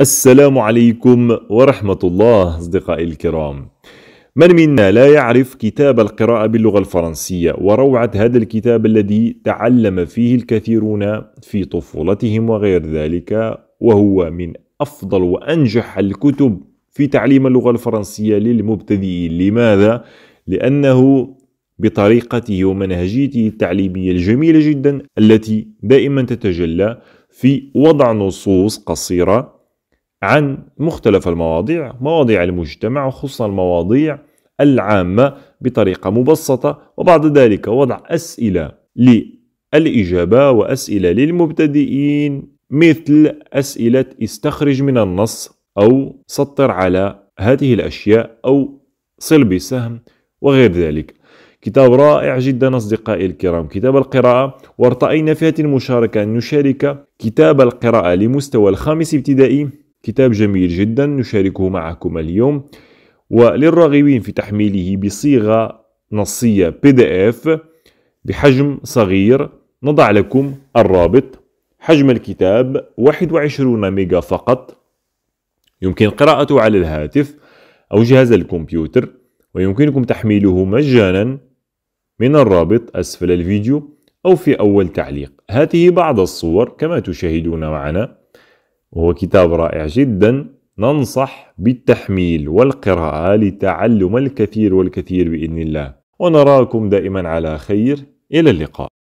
السلام عليكم ورحمة الله أصدقائي الكرام من منا لا يعرف كتاب القراءة باللغة الفرنسية وروعة هذا الكتاب الذي تعلم فيه الكثيرون في طفولتهم وغير ذلك وهو من أفضل وأنجح الكتب في تعليم اللغة الفرنسية للمبتدئين لماذا؟ لأنه بطريقته ومنهجيته التعليمية الجميلة جدا التي دائما تتجلى في وضع نصوص قصيرة عن مختلف المواضيع مواضيع المجتمع وخصوصا المواضيع العامة بطريقة مبسطة وبعد ذلك وضع أسئلة للإجابة وأسئلة للمبتدئين مثل أسئلة استخرج من النص أو سطر على هذه الأشياء أو صل بسهم وغير ذلك كتاب رائع جدا أصدقائي الكرام كتاب القراءة وارتأينا في هذه المشاركة أن نشارك كتاب القراءة لمستوى الخامس ابتدائي كتاب جميل جدا نشاركه معكم اليوم وللراغبين في تحميله بصيغة نصية بي دي اف بحجم صغير نضع لكم الرابط حجم الكتاب 21 ميجا فقط يمكن قراءته على الهاتف أو جهاز الكمبيوتر ويمكنكم تحميله مجانا من الرابط أسفل الفيديو أو في أول تعليق هذه بعض الصور كما تشاهدون معنا وهو كتاب رائع جدا ننصح بالتحميل والقراءة لتعلم الكثير والكثير بإذن الله ونراكم دائما على خير إلى اللقاء